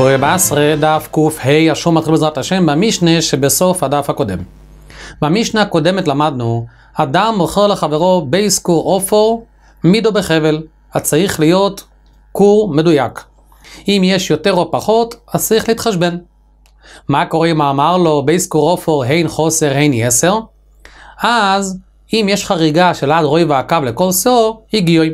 בואי בעשרה, דף קה, השום מתחיל בעזרת השם, במשנה שבסוף הדף הקודם. במשנה הקודמת למדנו, אדם מוכר לחברו בייס קור אופו, מידו בחבל. אז צריך להיות קור מדויק. אם יש יותר או פחות, אז צריך להתחשבן. מה קורה אם אמר לו בייס קור אופו, הן חוסר, הן יסר? אז, אם יש חריגה של עד רוי ועקב לכל סור, הגיעוי.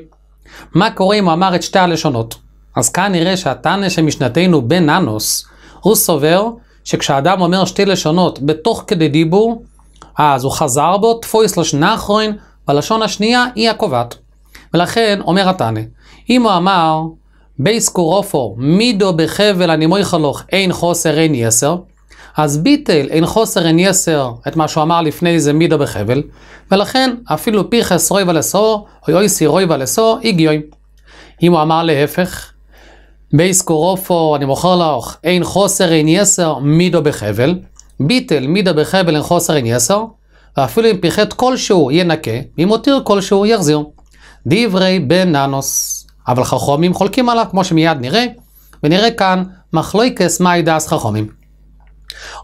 מה קורה אם הוא אמר את שתי הלשונות? אז כאן נראה שהתנא שמשנתנו בן ננוס, הוא סובר שכשאדם אומר שתי לשונות בתוך כדי דיבור, אז הוא חזר בו תפויס לשון אחרון, והלשון השנייה היא הקובעת. ולכן אומר התנא, אם הוא אמר בייס קורופו מידו בחבל הנימוי חלוך אין חוסר אין יסר, אז ביטל אין חוסר אין יסר את מה שהוא אמר לפני זה מידו בחבל, ולכן אפילו פיכס רוי ולסור, או יויסי רוי ולסור, הגיוי. אם הוא אמר להפך, בייס קורופו, אני מוכר לך, אין חוסר אין יסר, מידו בחבל. ביטל, מידו בחבל, אין חוסר אין יסר. ואפילו אם פיחת כלשהו ינקה, אם הותיר כלשהו יחזיר. דברי בן ננוס. אבל חכומים חולקים עליו, כמו שמיד נראה, ונראה כאן מחלויקס דאס חכומים.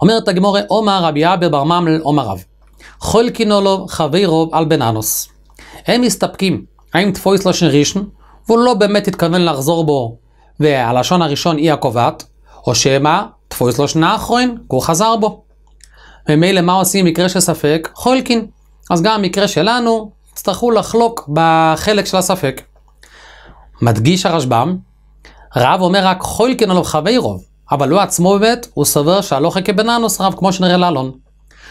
אומרת הגמורה, עומר רבי אבי בר ממל עומר רב. חולקינו לו חברו על בן אנוס. הם מסתפקים, האם תפויס לו של והוא לא באמת התכוון לחזור בו והלשון הראשון היא הקובעת, או שמא תפוס לו שנה אחרון, כי הוא חזר בו. ומילא מה עושים מקרה של ספק? חולקין. אז גם המקרה שלנו, יצטרכו לחלוק בחלק של הספק. מדגיש הרשב"ם, רב אומר רק חולקין עליו רוב, אבל הוא עצמו באמת, הוא סובר שהלוכה כבננוס רב, כמו שנראה לאלון.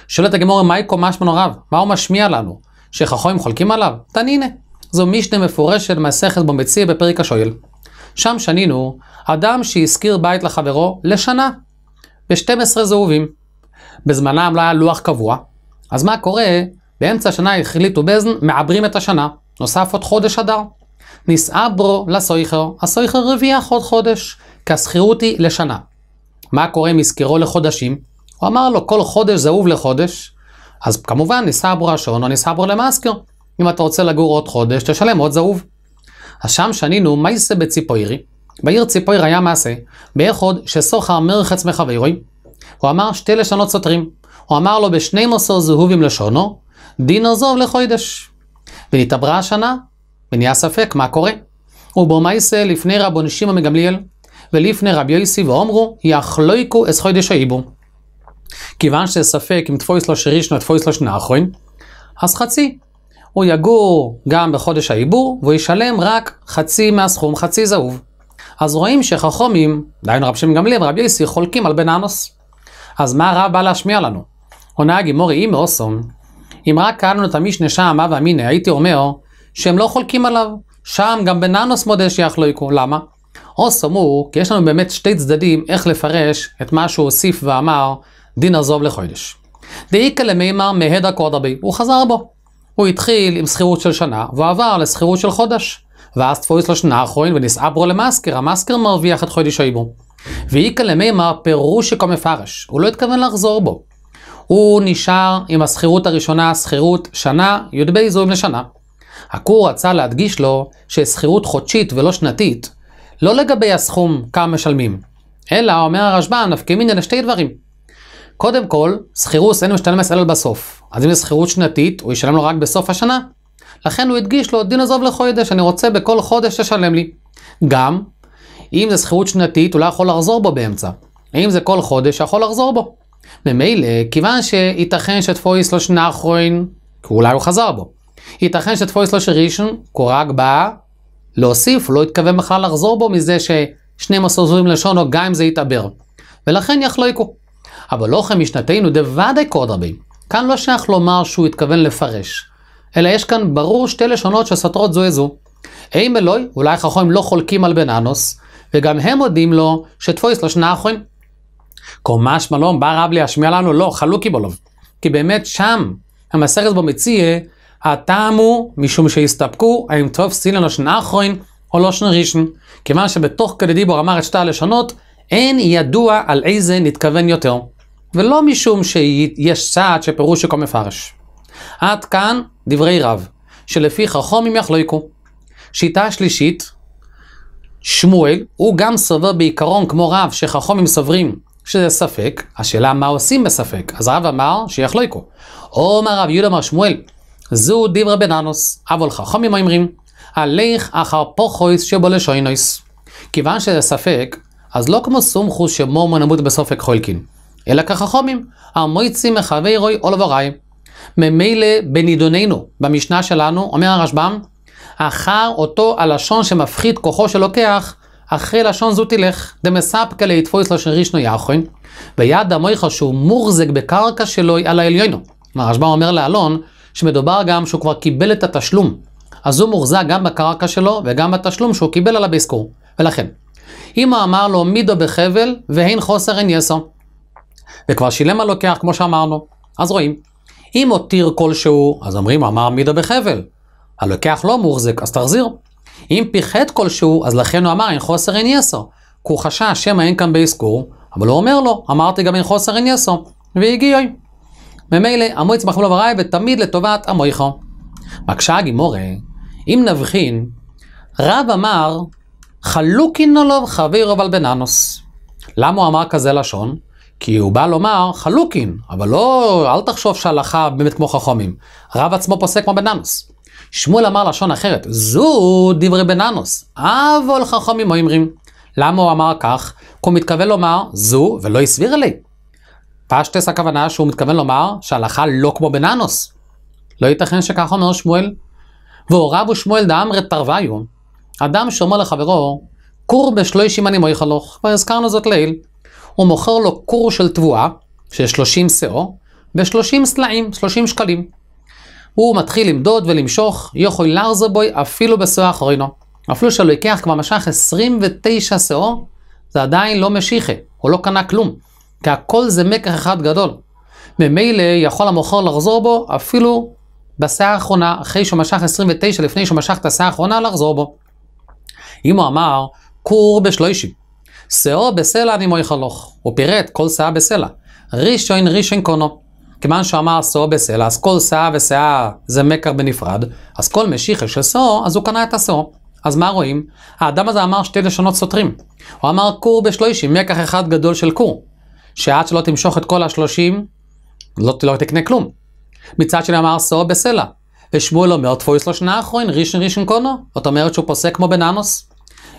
שואלת הגמור, מהי קומש מנו רב? מה הוא משמיע לנו? שחכויים חולקים עליו? תנינה. זו משנה מפורשת מסכת במציא בפרק השואל. שם שנינו, אדם שהשכיר בית לחברו לשנה, ב-12 זהובים. בזמנם לא היה לוח קבוע, אז מה קורה? באמצע השנה החליטו בזן, מעברים את השנה, נוסף עוד חודש אדר. נישאה ברו לסויכר, הסויכר הרוויח עוד חודש, כי השכירות היא לשנה. מה קורה אם יזכרו לחודשים? הוא אמר לו, כל חודש זהוב לחודש, אז כמובן נישאה ברו השעון או נישאה ברו למאסקר. אם אתה רוצה לגור עוד חודש, תשלם עוד זהוב. אז שם שנינו מייסה בציפוירי. בעיר ציפויר היה מעשה, באחוד שסוחר מרחץ מחברוים. הוא אמר שתי לשונות סותרים. הוא אמר לו בשני מוסר זהובים לשונו, דין עזוב לחוידש. ונתעברה השנה, ונהיה ספק מה קורה. ובו מייסה לפני רבון שמעון מגמליאל, ולפני רבי יוסי ואומרו, יחלויקו אס חוידש האיבו. כיוון שספק אם תפויס לו שרישנו תפויס לו שנה אחרון, אז חצי, הוא יגור גם בחודש העיבור, והוא ישלם רק חצי מהסכום, חצי זהוב. אז רואים שחכומים, דהיינו רב שמעון גמליאל ורבי יוסי, חולקים על בן אנוס. אז מה הרב בא להשמיע לנו? עונה הגימורי, אם אוסום, אם רק קראנו את המשנה שם, אב אמינא, הייתי אומר שהם לא חולקים עליו. שם גם בן אנוס מודה שיחלוקו, לא למה? אוסום הוא, כי יש לנו באמת שתי צדדים איך לפרש את מה שהוא הוסיף ואמר, דין עזוב לחודש. דאיקא למימר מהדה בי, הוא חזר בו. הוא התחיל עם שכירות של שנה, ועבר לשכירות של חודש. ואז תפויס לו שנה אחרון ונסעברו למאסקר, המאסקר מרוויח את חודש היבו. ואיכא למימר פירושי שכה מפרש, הוא לא התכוון לחזור בו. הוא נשאר עם השכירות הראשונה, שכירות שנה, י"ב זוהים לשנה. הכור רצה להדגיש לו ששכירות חודשית ולא שנתית, לא לגבי הסכום כמה משלמים, אלא אומר הרשב"ם נפקא מיניה לשתי דברים. קודם כל, שכירות אין משתלם מס אלא בסוף. אז אם זה שכירות שנתית, הוא ישלם לו רק בסוף השנה. לכן הוא הדגיש לו, דין עזוב לחודש, אני רוצה בכל חודש לשלם לי. גם, אם זה שכירות שנתית, הוא לא יכול לחזור בו באמצע. אם זה כל חודש, הוא יכול לחזור בו. ממילא, כיוון שייתכן שתפויס לא אחרון, כי אולי הוא חזר בו. ייתכן שתפויס לא שראשון, רק בא להוסיף, הוא לא התכוון בכלל לחזור בו מזה ששני עשו לשונו, גם אם זה יתעבר. ולכן יחליקו. אבל לא כן משנתנו דוודאי קוד רבים. כאן לא שייך לומר שהוא התכוון לפרש, אלא יש כאן ברור שתי לשונות שסותרות זו איזו. אם אלוהי, אולי חכמים לא חולקים על בן אנוס, וגם הם מודים לו שתפויס לשנה אחרונים. קומה שמלום בא רב להשמיע לנו לא, חלוקי בולוב. כי באמת שם, המסכת בו מציע, הטעם הוא משום שהסתפקו האם טוב סילן לשן אחרון או לא לשן ראשון. כיוון שבתוך כדי דיבור אמר את שתי הלשונות, אין ידוע על איזה נתכוון יותר. ולא משום שיש סעד שפירוש שכל מפרש. עד כאן דברי רב, שלפי חכומים יחליקו. שיטה שלישית, שמואל, הוא גם סובר בעיקרון כמו רב, שחכומים סוברים שזה ספק, השאלה מה עושים בספק. אז רב אמר שיחליקו. אומר רב יהודה אמר שמואל, זו דברי בננוס, אבל חכמים אומרים, הלך אחר פוכויס שבו לשוינויס. כיוון שזה ספק, אז לא כמו סומכוס שמורמון עמוד בסופק חולקין. אלא כחכומים, המויצים מחווי רוי אול וראי. ממילא בנידוננו, במשנה שלנו, אומר הרשב"ם, אחר אותו הלשון שמפחית כוחו של לוקח, אחרי לשון זו תלך, דמספקא ליתפויס לשון לא רישנו יאכוין, ויד המויכה שהוא מורזק בקרקע שלו על העליונו. הרשב"ם אומר לאלון, שמדובר גם שהוא כבר קיבל את התשלום, אז הוא מוחזק גם בקרקע שלו וגם בתשלום שהוא קיבל על הבייסקור. ולכן, אם הוא אמר לו מידו בחבל והן חוסר אין יסו, וכבר שילם הלוקח, כמו שאמרנו. אז רואים. אם הותיר כלשהו, אז אומרים, אמר מידה בחבל. הלוקח לא מוחזק, אז תחזיר. אם פיחת כלשהו, אז לכן הוא אמר, אין חוסר אין יסר. כי הוא חשש שמא אין כאן באזכור, אבל הוא אומר לו, אמרתי גם אין חוסר אין יסר, והגיעי. ממילא, המועץ מחמול אברהם ותמיד לטובת עמויך. בבקשה הגימורי, אם נבחין, רב אמר, חלוקין עליו חבירו בלבננוס. למה הוא אמר כזה לשון? כי הוא בא לומר חלוקין, אבל לא, אל תחשוב שהלכה באמת כמו חכמים. רב עצמו פוסק כמו בננוס. שמואל אמר לשון אחרת, זו דברי בננוס, אבל חכמים אומרים. למה הוא אמר כך? כי הוא מתכוון לומר זו ולא הסביר לי. פשטס הכוונה שהוא מתכוון לומר שהלכה לא כמו בננוס. לא ייתכן שכך אומר שמואל. והוריו ושמואל דאמרי תרוויו, אדם שאומר לחברו, קור בשלושים אני מויכלוך, כבר הזכרנו זאת לעיל. הוא מוכר לו קור של תבואה, של 30 שאו, ב-30 סלעים, 30 שקלים. הוא מתחיל למדוד ולמשוך, יוכוי לארזבוי אפילו בשאו אחרינו. אפילו שלא ייקח כבר משך 29 שאו, זה עדיין לא משיחה, הוא לא קנה כלום, כי הכל זה מקח אחד גדול. ממילא יכול המוכר לחזור בו אפילו בשאה האחרונה, אחרי שהוא משך 29, לפני שהוא משך את השאה האחרונה, לחזור בו. אם הוא אמר, כור בשלושים, שאו בסלע אני נימוי חלוך. הוא פירט כל שאה בסלע. ראשון ראשון קונו. כיוון שהוא אמר שאו בסלע, אז כל שאה ושאה זה מקר בנפרד, אז כל משיחה של שאו, אז הוא קנה את השאו. אז מה רואים? האדם הזה אמר שתי לשונות סותרים. הוא אמר כור בשלושים, מקח אחד גדול של כור. שעד שלא תמשוך את כל השלושים, לא, לא תקנה כלום. מצד שני אמר שאו בסלע. ושמואל אומר, תפויס לו שנה אחרון, רישן רישן קונו. זאת אומרת שהוא פוסק כמו בננוס.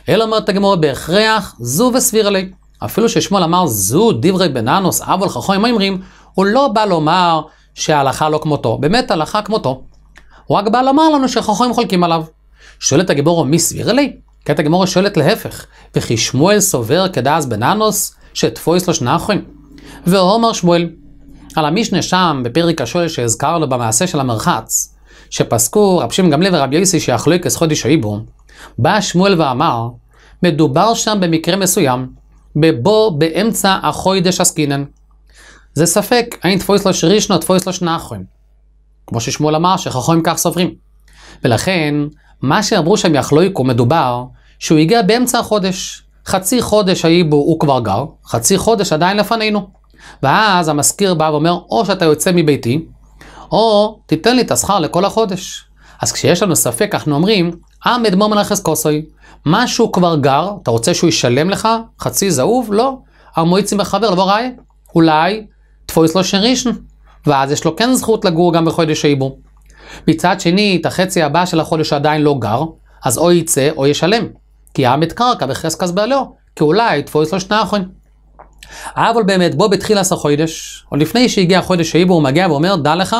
אלא אומרת הגמורה בהכרח, זו וסבירה לי. אפילו ששמואל אמר זו דברי בננוס, אבל חכמים אומרים, הוא לא בא לומר שההלכה לא כמותו, באמת הלכה כמותו. הוא רק בא לומר לנו שחכמים חולקים עליו. שואלת הגמורה מי סבירה לי? כעת הגמורה שואלת להפך, וכי שמואל סובר כדעז בננוס, שתפויס לו שני אחרים. ואומר שמואל, על המשנה שם, בפרק השואל שהזכרנו במעשה של המרחץ, שפסקו רב שמעון גמליאל ורב יוסי שיאכלו כסחודי שאיבו, בא שמואל ואמר, מדובר שם במקרה מסוים, בבו באמצע אחוי דשסקינן. זה ספק, האם תפויס תפויסלוש ראשון או תפויסלוש נחוין. כמו ששמואל אמר, שחכמים כך סוברים. ולכן, מה שאמרו שם יחלויקו מדובר, שהוא הגיע באמצע החודש. חצי חודש ההיא בו הוא כבר גר, חצי חודש עדיין לפנינו. ואז המזכיר בא ואומר, או שאתה יוצא מביתי, או תיתן לי את השכר לכל החודש. אז כשיש לנו ספק, אנחנו אומרים, עמד מומן רכס כוסוי. מה שהוא כבר גר, אתה רוצה שהוא ישלם לך חצי זהוב? לא. המועצים בחבר, לבוא ראי, אולי תפויס לו שרישן, ואז יש לו כן זכות לגור גם בחודש העיבור. מצד שני, את החצי הבא של החודש עדיין לא גר, אז או יצא או ישלם, כי עמד קרקע בחזקס בעלו, כי אולי תפויס לו שני אחרים. אבל באמת, בו בתחילת חודש, או לפני שהגיע חודש העיבור, הוא מגיע ואומר, דע לך,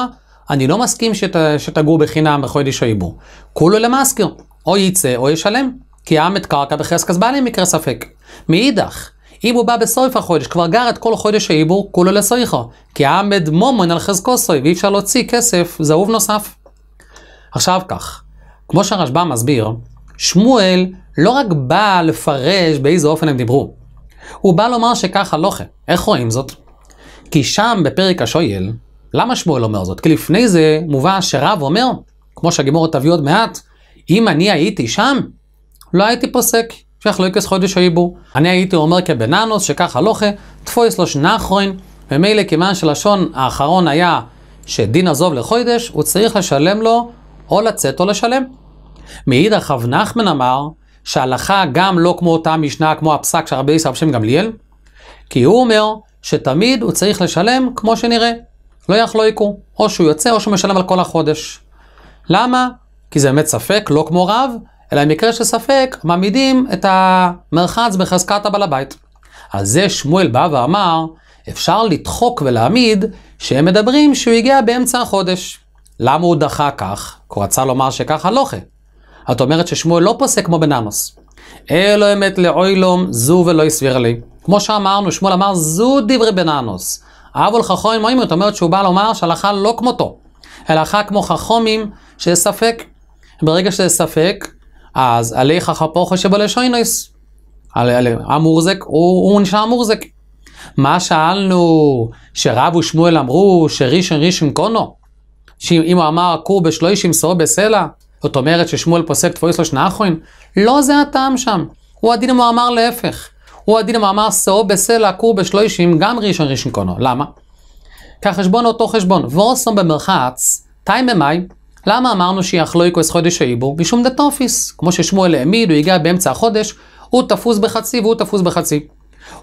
אני לא מסכים שת, שתגור בחינם בחודש העיבור. כולו למזכיר. או יצא או ישלם, כי העם את קרקע בחזקס בעלים מקרה ספק. מאידך, אם הוא בא בסוף החודש, כבר גר את כל חודש העיבור, כולו לסויכו, כי העם את מומון על חזקו סוי, ואי אפשר להוציא כסף זהוב נוסף. עכשיו כך, כמו שהרשב"א מסביר, שמואל לא רק בא לפרש באיזה אופן הם דיברו, הוא בא לומר שככה לא כן. איך רואים זאת? כי שם בפרק השויל, למה שמואל אומר זאת? כי לפני זה מובא שרב אומר, כמו שהגימורת תביא עוד מעט, אם אני הייתי שם, לא הייתי פוסק. לא שיחלוקס חודש העיבור. אני הייתי אומר כבננוס שככה לוכה, לא תפויס לו שנחרוין, ומילא כיוון שלשון האחרון היה שדין עזוב לחודש, הוא צריך לשלם לו או לצאת או לשלם. מאידך רב נחמן אמר שההלכה גם לא כמו אותה משנה, כמו הפסק של רבי ישראל בשם גמליאל, כי הוא אומר שתמיד הוא צריך לשלם כמו שנראה. לא יחלויקו, או שהוא יוצא או שהוא משלם על כל החודש. למה? כי זה באמת ספק, לא כמו רב, אלא במקרה של ספק, מעמידים את המרחץ בחזקת הבעל הבית. על זה שמואל בא ואמר, אפשר לדחוק ולהעמיד שהם מדברים שהוא הגיע באמצע החודש. למה הוא דחה כך? כי הוא רצה לומר שככה לא כן. את אומרת ששמואל לא פוסק כמו בננוס. אלו אמת לאוילום, זו ולא הסביר לי. כמו שאמרנו, שמואל אמר, זו דברי בננוס. אבל חכומים אומרים, זאת אומרת שהוא בא לומר שהלכה לא כמותו, הלכה כמו חכומים, שספק. ברגע שזה ספק, אז עליך חפור חושב על, שוינויס. המורזק, הוא, הוא נשאר מורזק. מה שאלנו, שרב ושמואל אמרו שרישן רישן קונו? שאם הוא אמר קור בשלושים שאו בסלע, זאת אומרת ששמואל פוסק תפויס לו שנאחוין? לא זה הטעם שם. הוא הדין אם הוא אמר להפך. הוא הדין אם הוא אמר שאו בסלע קור בשלושים גם רישן רישן קונו. למה? כי כחשבון אותו חשבון. וורסום במרחץ, תיים במאי. למה אמרנו איכוס חודש האיבור? משום דתופיס. כמו ששמואל העמיד, הוא הגיע באמצע החודש, הוא תפוס בחצי והוא תפוס בחצי.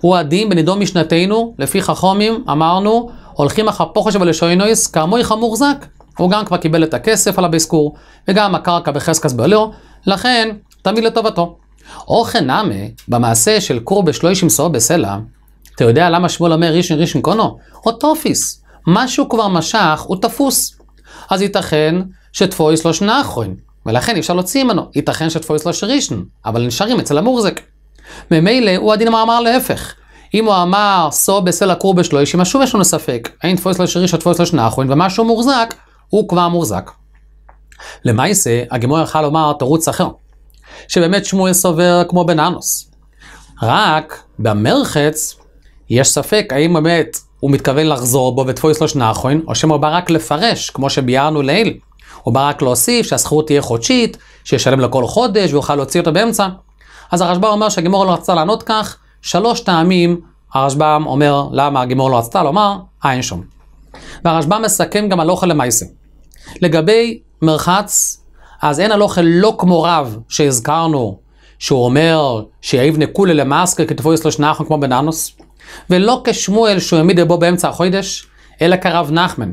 הוא הדין בנידון משנתנו, לפי חכומים, אמרנו, הולכים אחר פוחש ולשוינויס, כאמוי חמור זק. הוא גם כבר קיבל את הכסף על הבסקור, וגם הקרקע בחזקס בלו, לכן, תמיד לטובתו. אוכן נאמה, במעשה של קור בשלושים שאו בסלע, אתה יודע למה שמואל אומר רישן רישן קונו? או תופיס. משהו כבר משך, הוא תפוס. אז ייתכן שתפויס לא אחרון, ולכן אי אפשר להוציא ממנו. ייתכן שתפויס לא שרישן, אבל נשארים אצל המורזק. ממילא הוא הדין המאמר להפך. אם הוא אמר סו בסלע קורבש לא ישימה, שוב יש לנו ספק. האם תפויס לא שריש או תפויס לא שנחוין, ומה שהוא מוחזק, הוא כבר מוחזק. למעשה, הגמור יכל לומר תירוץ אחר. שבאמת שמואל סובר כמו בן רק במרחץ יש ספק האם באמת הוא מתכוון לחזור בו ותפויס לו אחרון, או שמא בא רק לפרש, כמו שביארנו לעיל. הוא בא רק להוסיף שהשכירות תהיה חודשית, שישלם לכל חודש ויוכל להוציא אותה באמצע. אז הרשב"א אומר שהגימור לא רצתה לענות כך, שלוש טעמים הרשב"א אומר למה הגימור לא רצתה לומר, אין שום. והרשב"א מסכם גם הלוכה למעשה. לגבי מרחץ, אז אין הלוכה לא כמו רב שהזכרנו, שהוא אומר שיעיב נקולה למאסקר כתבו יש לו שני אחים כמו בננוס, ולא כשמואל שהוא העמיד לבו באמצע החודש, אלא כרב נחמן.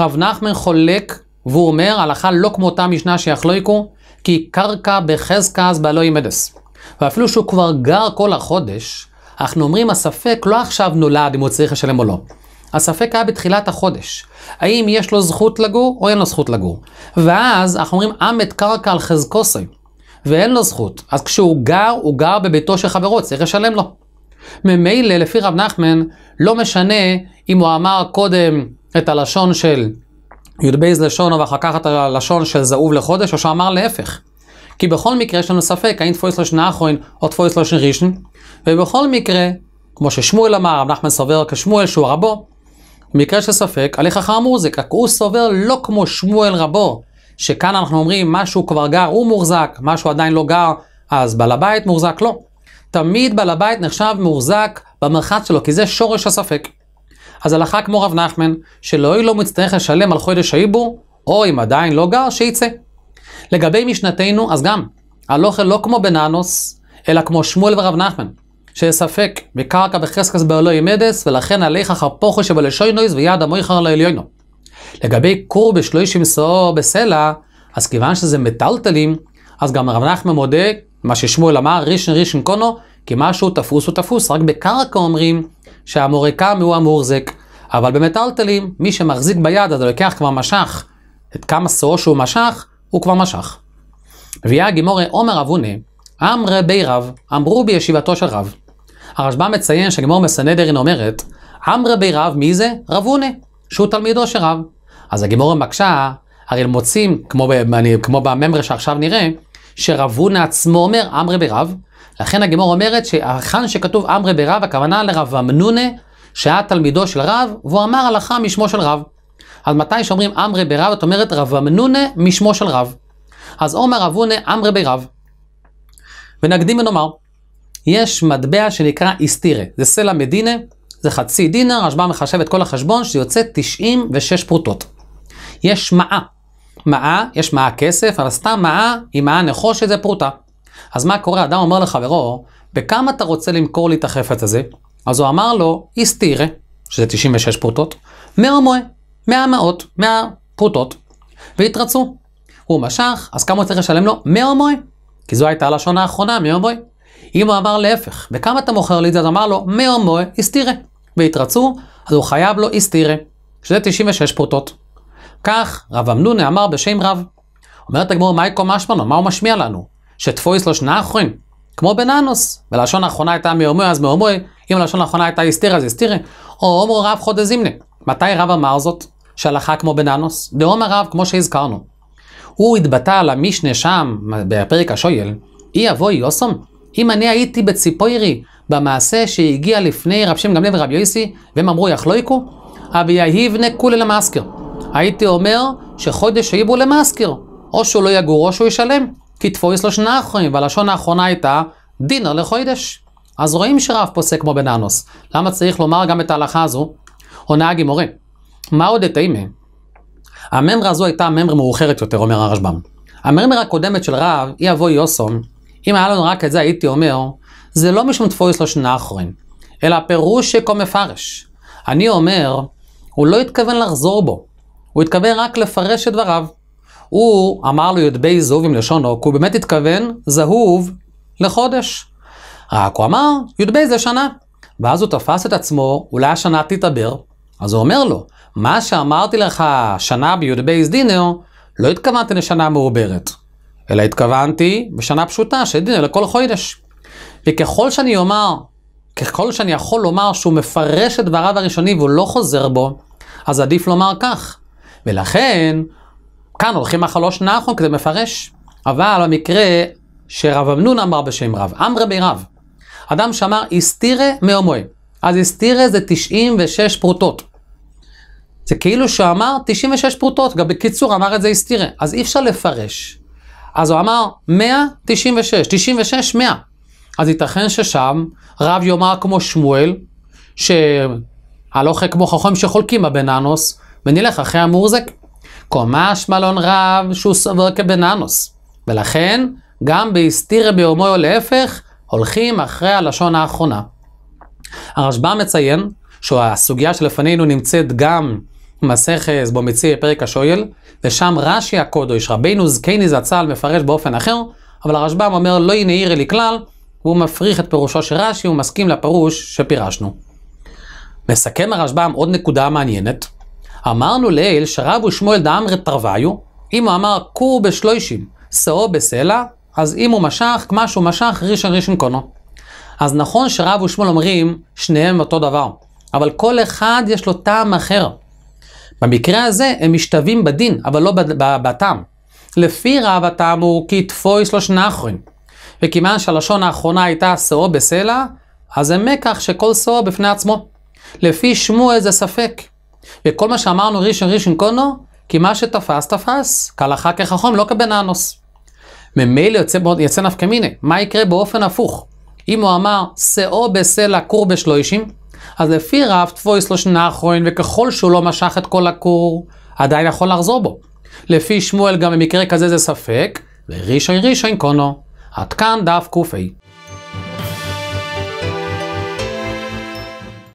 רב נחמן חולק והוא אומר, הלכה לא כמותה משנה שיחלויקו, כי קרקע בחזקה אז בעלו ימדס. ואפילו שהוא כבר גר כל החודש, אנחנו אומרים, הספק לא עכשיו נולד אם הוא צריך לשלם או לא. הספק היה בתחילת החודש. האם יש לו זכות לגור או אין לו זכות לגור? ואז אנחנו אומרים, אמת קרקע על חזקוסי, ואין לו זכות. אז כשהוא גר, הוא גר בביתו של חברו, צריך לשלם לו. ממילא, לפי רב נחמן, לא משנה אם הוא אמר קודם את הלשון של י"ב לשון, ואחר כך את הלשון של זהוב לחודש, או שאמר להפך. כי בכל מקרה יש לנו ספק, האם תפויס לשון האחרון או תפויס לשון ראשון, ובכל מקרה, כמו ששמואל אמר, רב נחמן סובר כשמואל שהוא רבו, במקרה של ספק, הליך אחר מוזיק, רק הוא סובר לא כמו שמואל רבו, שכאן אנחנו אומרים, מה שהוא כבר גר הוא מוחזק, מה שהוא עדיין לא גר, אז בעל הבית מוחזק, לא. תמיד בעל הבית נחשב מוחזק במרחץ שלו, כי זה שורש הספק. אז הלכה כמו רב נחמן, שלא יהיה לו לא מצטרך לשלם על חודש העיבור, או אם עדיין לא גר, שייצא. לגבי משנתנו, אז גם, הלוכל לא כמו בננוס, אלא כמו שמואל ורב נחמן, שספק בקרקע בחזקס בעלו ימדס, ולכן עליך חפוכו שבלשוינויז ויד המויכר לעליונו. לגבי כור בשלושים שאו בסלע, אז כיוון שזה מטלטלים, אז גם רב נחמן מודה, מה ששמואל אמר, רישן רישן קונו, כי משהו תפוס הוא תפוס, רק בקרקע אומרים שהמורקם הוא המורזק. אבל במטלטלים, מי שמחזיק ביד, אז הוא לוקח כבר משך את כמה שאו שהוא משך, הוא כבר משך. ויהיה הגימורי עומר אבונה, אמרי בי רב, אמרו בישיבתו של רב. הרשב"א מציין שהגימור מסנדרין אומרת, אמרי בי רב, מי זה? רבונה, שהוא תלמידו של רב. אז הגימור מקשה, הרי מוצאים, כמו, כמו בממרה שעכשיו נראה, שרבונה עצמו אומר, אמרי בי רב, לכן הגמור אומרת שהכאן שכתוב אמרי ברב, הכוונה לרב אמנונה, שהיה תלמידו של רב, והוא אמר הלכה משמו של רב. אז מתי שאומרים אמרי ברב, את אומרת רב אמנונה משמו של רב. אז עומר אבונה אמרי ברב. ונקדים ונאמר, יש מטבע שנקרא איסטירה, זה סלע מדינה, זה חצי דינר, רשב"א מחשב את כל החשבון, שיוצא 96 פרוטות. יש מעה. מעה, יש מעה כסף, אבל סתם מעה היא מעה נחושת זה פרוטה. אז מה קורה? אדם אומר לחברו, בכמה אתה רוצה למכור לי את החפץ הזה? אז הוא אמר לו, איסטירה, שזה 96 פרוטות, 100 מועה, 100 מאות, 100 פרוטות, והתרצו. הוא משך, אז כמה הוא צריך לשלם לו? 100 כי זו הייתה הלשון האחרונה, 100 אם הוא אמר להפך, בכמה אתה מוכר לי את זה? אז אמר לו, 100 איסטירה. והתרצו, אז הוא חייב לו איסטירה, שזה 96 פרוטות. כך רב אמנונה אמר בשם רב. אומרת הגמור, מה יקום משמענו? מה הוא משמיע לנו? שתפויס לו שני אחרים, כמו בננוס. ולשון האחרונה הייתה מאומוי, אז מאומוי, אם הלשון האחרונה הייתה היסטריה, אז היסטריה. או אומרו רב חודא זימנה. מתי רב אמר זאת? שהלכה כמו בננוס? דאומר רב, כמו שהזכרנו. הוא התבטא על המשנה שם, בפרק השויל, אי אבוי יוסום, אם אני הייתי בציפוירי, במעשה שהגיע לפני רב שם גמליאל ורב יויסי, והם אמרו יחלויקו, אבי יהיבנה כולי למאסקר. הייתי אומר שחודש היבו למאסקר, או שהוא לא יגור או שהוא ישלם. כתפו יש לשון האחרונים, והלשון האחרונה הייתה דינר לחוידש. אז רואים שרב פוסק כמו בן אנוס. למה צריך לומר גם את ההלכה הזו? עונה הגימורי, מה עוד דתימה? הממרה הזו הייתה ממרה מאוחרת יותר, אומר הרשב"ם. הממרה הקודמת של רב, היא אבוי יוסום, אם היה לנו רק את זה הייתי אומר, זה לא משום תפויס לשון האחרונים, אלא פירוש שכה מפרש. אני אומר, הוא לא התכוון לחזור בו, הוא התכוון רק לפרש את דבריו. הוא אמר לו י"ב זהוב עם לשון הוק, הוא באמת התכוון זהוב לחודש. רק הוא אמר, י"ב זה שנה. ואז הוא תפס את עצמו, אולי השנה תתעבר. אז הוא אומר לו, מה שאמרתי לך שנה בי"ב דינר, לא התכוונתי לשנה מעוברת, אלא התכוונתי בשנה פשוטה, שדינר לכל חודש. וככל שאני אומר, ככל שאני יכול לומר שהוא מפרש את דבריו הראשונים והוא לא חוזר בו, אז עדיף לומר כך. ולכן, כאן הולכים החלוש נחום כדי מפרש, אבל המקרה שרב אמנון אמר בשם רב, אמרה בי רב. אדם שאמר הסתירה מהומוי. אז הסתירה זה 96 פרוטות. זה כאילו שאמר 96 פרוטות, גם בקיצור אמר את זה הסתירה. אז אי אפשר לפרש. אז הוא אמר 196, 96, 100. אז ייתכן ששם רב יאמר כמו שמואל, שהלוכה כמו חכם שחולקים הבן אנוס, ונלך אחרי המורזק. קומש מלון רב שהוא סובר כבננוס. ולכן, גם בהסתירה ביומויו להפך, הולכים אחרי הלשון האחרונה. הרשב"ם מציין שהסוגיה שלפנינו נמצאת גם בו בומציא פרק השואל, ושם רש"י הקודש, רבינו זקני זצ"ל מפרש באופן אחר, אבל הרשב"ם אומר לא ינעיר לי כלל, והוא מפריך את פירושו של רש"י, הוא מסכים לפירוש שפירשנו. מסכם הרשב"ם עוד נקודה מעניינת, אמרנו לעיל שרבו שמואל דאמרי תרוויו, אם הוא אמר כור בשלושים, שאו בסלע, אז אם הוא משך, כמה שהוא משך, רישן רישן קונו. אז נכון שרבו שמואל אומרים, שניהם אותו דבר, אבל כל אחד יש לו טעם אחר. במקרה הזה הם משתווים בדין, אבל לא בטעם. לפי רב הטעם הוא כי תפויס לו שני אחרים. וכיוון שהלשון האחרונה הייתה שאו בסלע, אז זה מקח שכל שאו בפני עצמו. לפי שמואל זה ספק. וכל מה שאמרנו ראשון ראשון קונו, כי מה שתפס תפס, כהלכה כחכום לא כבן ממילא יוצא, יוצא נפקא מיניה, מה יקרה באופן הפוך? אם הוא אמר שאו בסלע כור בשלושים, אז לפי רב תפוי לא שנה אחרון, וככל שהוא לא משך את כל הכור, עדיין יכול לחזור בו. לפי שמואל גם במקרה כזה זה ספק, וראשון ראשון קונו. עד כאן דף ק"א.